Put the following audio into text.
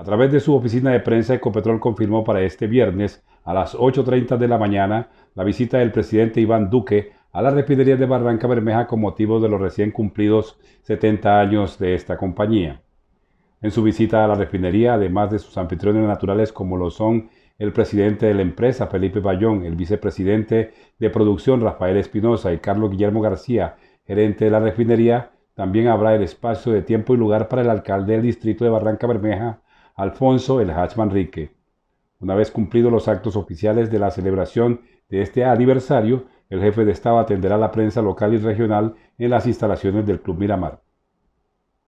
A través de su oficina de prensa, Ecopetrol confirmó para este viernes a las 8.30 de la mañana la visita del presidente Iván Duque a la refinería de Barranca Bermeja con motivo de los recién cumplidos 70 años de esta compañía. En su visita a la refinería, además de sus anfitriones naturales como lo son el presidente de la empresa, Felipe Bayón, el vicepresidente de producción, Rafael Espinosa, y Carlos Guillermo García, gerente de la refinería, también habrá el espacio de tiempo y lugar para el alcalde del distrito de Barranca Bermeja, Alfonso el Hachmanrique. Una vez cumplidos los actos oficiales de la celebración de este aniversario, el jefe de Estado atenderá a la prensa local y regional en las instalaciones del Club Miramar.